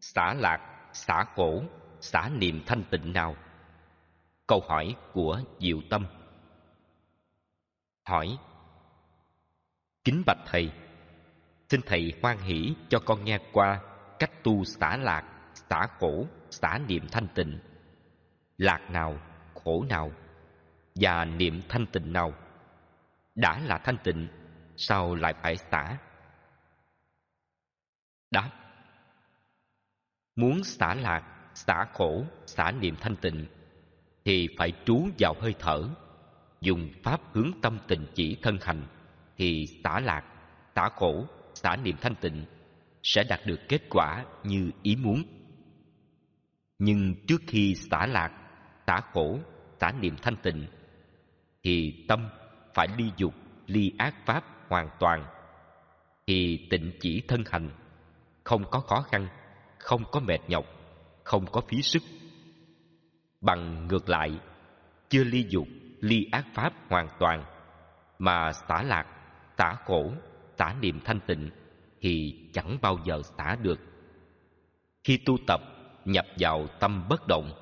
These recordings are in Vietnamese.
xả lạc, xả khổ, xả niềm thanh tịnh nào? Câu hỏi của Diệu Tâm Hỏi Kính Bạch Thầy Xin Thầy hoan hỷ cho con nghe qua cách tu xả lạc, xả khổ, xả niệm thanh tịnh. Lạc nào, khổ nào, và niệm thanh tịnh nào? Đã là thanh tịnh, sao lại phải xả? Đáp muốn xả lạc xả khổ xả niệm thanh tịnh thì phải trú vào hơi thở dùng pháp hướng tâm tình chỉ thân hành thì xả lạc xả khổ xả niệm thanh tịnh sẽ đạt được kết quả như ý muốn nhưng trước khi xả lạc xả khổ xả niệm thanh tịnh thì tâm phải ly dục ly ác pháp hoàn toàn thì tịnh chỉ thân hành không có khó khăn không có mệt nhọc, không có phí sức. Bằng ngược lại, chưa ly dục, ly ác pháp hoàn toàn, mà xả lạc, tả khổ, tả niềm thanh tịnh thì chẳng bao giờ xả được. Khi tu tập nhập vào tâm bất động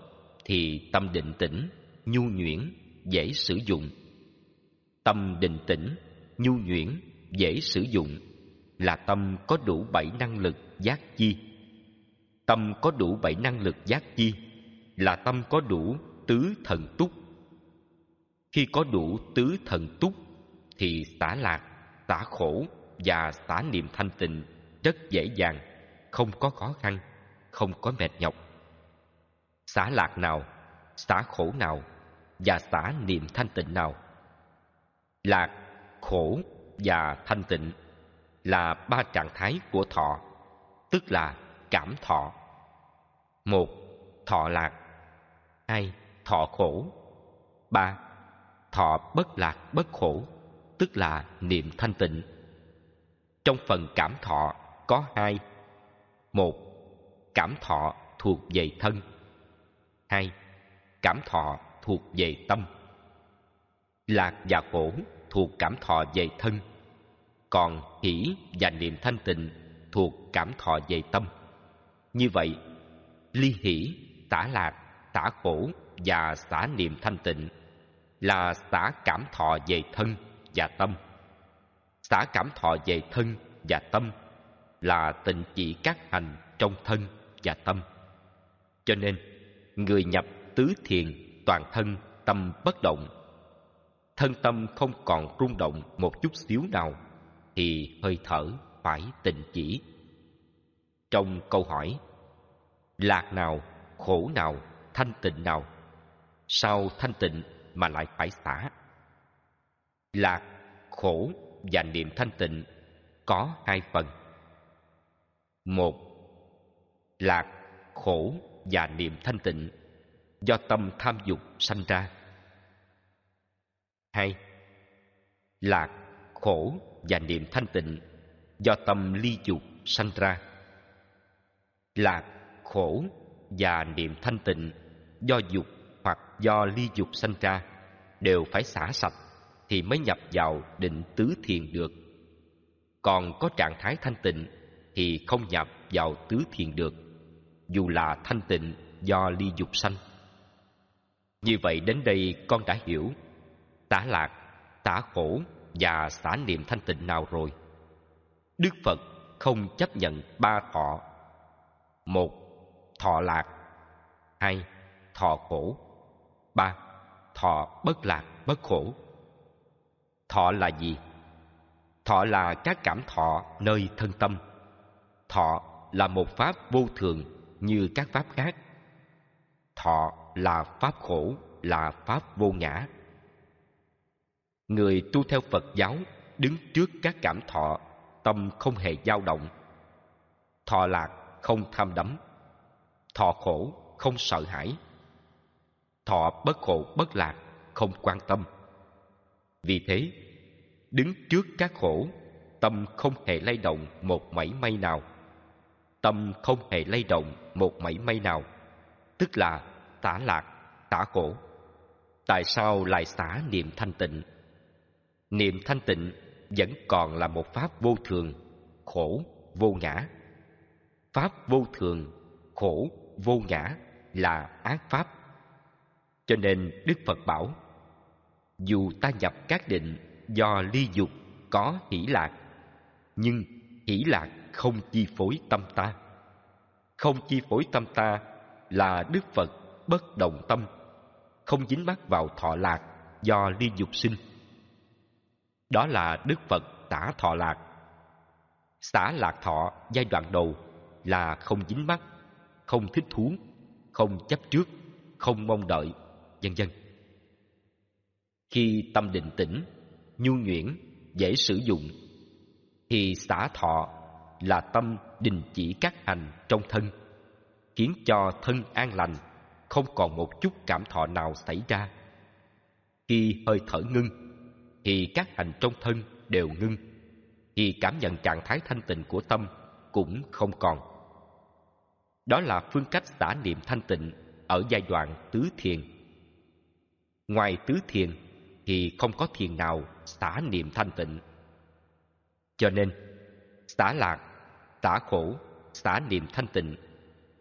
thì tâm định tĩnh, nhu nhuyễn, dễ sử dụng. Tâm định tĩnh, nhu nhuyễn, dễ sử dụng là tâm có đủ bảy năng lực giác chi tâm có đủ bảy năng lực giác chi là tâm có đủ tứ thần túc khi có đủ tứ thần túc thì xả lạc xả khổ và xả niệm thanh tịnh rất dễ dàng không có khó khăn không có mệt nhọc xả lạc nào xả khổ nào và xả niệm thanh tịnh nào lạc khổ và thanh tịnh là ba trạng thái của thọ tức là cảm thọ một thọ lạc hai thọ khổ ba thọ bất lạc bất khổ tức là niệm thanh tịnh trong phần cảm thọ có hai một cảm thọ thuộc về thân hai cảm thọ thuộc về tâm lạc và khổ thuộc cảm thọ về thân còn hỷ và niệm thanh tịnh thuộc cảm thọ về tâm như vậy, ly hỷ, tả lạc, tả khổ và xả niệm thanh tịnh là xả cảm thọ về thân và tâm. Xả cảm thọ về thân và tâm là tịnh chỉ các hành trong thân và tâm. Cho nên, người nhập tứ thiền toàn thân tâm bất động. Thân tâm không còn rung động một chút xíu nào thì hơi thở phải tịnh chỉ trong câu hỏi lạc nào khổ nào thanh tịnh nào sao thanh tịnh mà lại phải xả lạc khổ và niệm thanh tịnh có hai phần một lạc khổ và niệm thanh tịnh do tâm tham dục sanh ra hai lạc khổ và niệm thanh tịnh do tâm ly dục sanh ra lạc khổ và niệm thanh tịnh do dục hoặc do ly dục sanh ra đều phải xả sạch thì mới nhập vào định tứ thiền được còn có trạng thái thanh tịnh thì không nhập vào tứ thiền được dù là thanh tịnh do ly dục sanh như vậy đến đây con đã hiểu tả lạc tả khổ và xả niệm thanh tịnh nào rồi đức phật không chấp nhận ba thọ một Thọ lạc hai Thọ khổ ba Thọ bất lạc bất khổ Thọ là gì? Thọ là các cảm thọ nơi thân tâm Thọ là một pháp vô thường như các pháp khác Thọ là pháp khổ, là pháp vô ngã Người tu theo Phật giáo đứng trước các cảm thọ Tâm không hề dao động Thọ lạc không tham đắm thọ khổ không sợ hãi thọ bất khổ bất lạc không quan tâm vì thế đứng trước các khổ tâm không hề lay động một mảy may nào tâm không hề lay động một mảy may nào tức là tả lạc tả khổ tại sao lại xả niệm thanh tịnh niệm thanh tịnh vẫn còn là một pháp vô thường khổ vô ngã pháp vô thường khổ vô ngã là ác pháp cho nên đức phật bảo dù ta nhập các định do ly dục có hỷ lạc nhưng hỷ lạc không chi phối tâm ta không chi phối tâm ta là đức phật bất đồng tâm không dính mắc vào thọ lạc do ly dục sinh đó là đức phật tả thọ lạc xả lạc thọ giai đoạn đầu là không dính mắt, không thích thú, không chấp trước, không mong đợi, vân vân. Khi tâm định tĩnh, nhu nhuyễn, dễ sử dụng thì xả thọ là tâm đình chỉ các hành trong thân, khiến cho thân an lành, không còn một chút cảm thọ nào xảy ra. Khi hơi thở ngưng thì các hành trong thân đều ngưng, thì cảm nhận trạng thái thanh tịnh của tâm cũng không còn. Đó là phương cách xả niệm thanh tịnh ở giai đoạn tứ thiền. Ngoài tứ thiền thì không có thiền nào xả niệm thanh tịnh. Cho nên, xả lạc, xả khổ, xả niệm thanh tịnh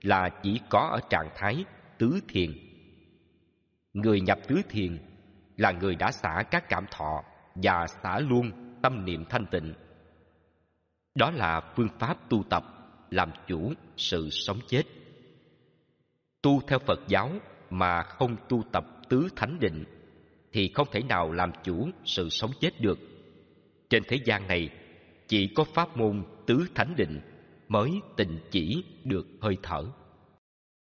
là chỉ có ở trạng thái tứ thiền. Người nhập tứ thiền là người đã xả các cảm thọ và xả luôn tâm niệm thanh tịnh. Đó là phương pháp tu tập làm chủ sự sống chết tu theo phật giáo mà không tu tập tứ thánh định thì không thể nào làm chủ sự sống chết được trên thế gian này chỉ có pháp môn tứ thánh định mới tình chỉ được hơi thở